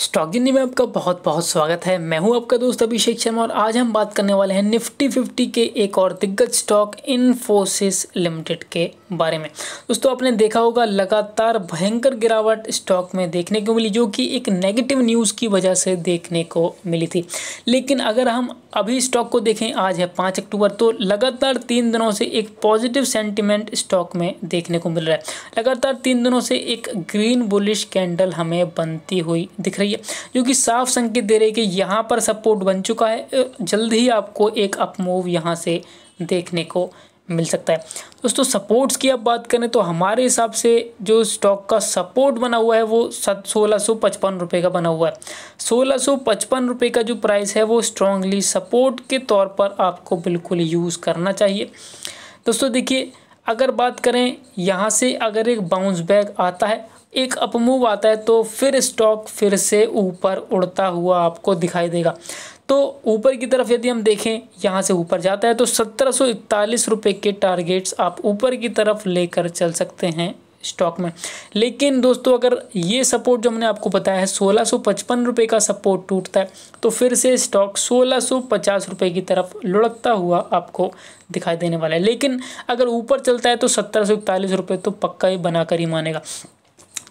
stock स्टॉकिन में आपका बहुत बहुत स्वागत है मैं हूं आपका दोस्त अभिषेक शर्मा और आज हम बात करने वाले हैं निफ्टी फिफ्टी के एक और दिग्गज स्टॉक इन्फोसिस लिमिटेड के बारे में दोस्तों आपने देखा होगा लगातार भयंकर गिरावट स्टॉक में देखने को मिली जो कि एक नेगेटिव न्यूज़ की वजह से देखने को मिली थी लेकिन अगर हम अभी स्टॉक को देखें आज है पाँच अक्टूबर तो लगातार तीन दिनों से एक पॉजिटिव सेंटिमेंट स्टॉक में देखने को मिल रहा है लगातार तीन दिनों से एक ग्रीन बुलिश कैंडल हमें बनती हुई दिख रही है जो कि साफ संकेत दे रही है कि यहाँ पर सपोर्ट बन चुका है जल्द ही आपको एक अप मूव यहाँ से देखने को मिल सकता है दोस्तों सपोर्ट्स की अब बात करें तो हमारे हिसाब से जो स्टॉक का सपोर्ट बना हुआ है वो सत सोलह सौ पचपन रुपये का बना हुआ है सोलह सौ पचपन रुपये का जो प्राइस है वो स्ट्रांगली सपोर्ट के तौर पर आपको बिल्कुल यूज़ करना चाहिए दोस्तों देखिए अगर बात करें यहाँ से अगर एक बाउंस बैक आता है एक अपमूव आता है तो फिर स्टॉक फिर से ऊपर उड़ता हुआ आपको दिखाई देगा तो ऊपर की तरफ यदि हम देखें यहाँ से ऊपर जाता है तो सत्रह सौ इकतालीस रुपये के टारगेट्स आप ऊपर की तरफ लेकर चल सकते हैं स्टॉक में लेकिन दोस्तों अगर ये सपोर्ट जो हमने आपको बताया है सोलह सौ पचपन रुपये का सपोर्ट टूटता है तो फिर से स्टॉक सोलह सौ पचास रुपये की तरफ लुढ़कता हुआ आपको दिखाई देने वाला है लेकिन अगर ऊपर चलता है तो सत्रह सौ इकतालीस रुपये तो पक्का ही बनाकर ही मानेगा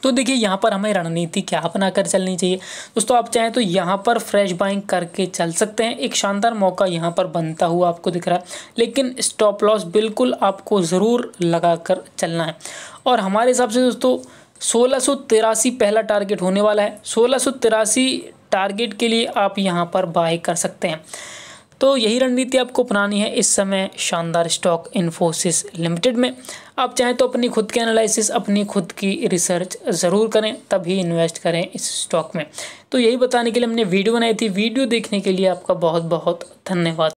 तो देखिए यहाँ पर हमें रणनीति क्या अपना कर चलनी चाहिए दोस्तों आप चाहें तो यहाँ पर फ्रेश बाइंग करके चल सकते हैं एक शानदार मौका यहाँ पर बनता हुआ आपको दिख रहा है लेकिन स्टॉप लॉस बिल्कुल आपको ज़रूर लगा कर चलना है और हमारे हिसाब से दोस्तों सोलह पहला टारगेट होने वाला है सोलह टारगेट के लिए आप यहाँ पर बाय कर सकते हैं तो यही रणनीति आपको अपनानी है इस समय शानदार स्टॉक इन्फोसिस लिमिटेड में आप चाहें तो अपनी खुद के एनालिसिस अपनी खुद की रिसर्च ज़रूर करें तभी इन्वेस्ट करें इस स्टॉक में तो यही बताने के लिए हमने वीडियो बनाई थी वीडियो देखने के लिए आपका बहुत बहुत धन्यवाद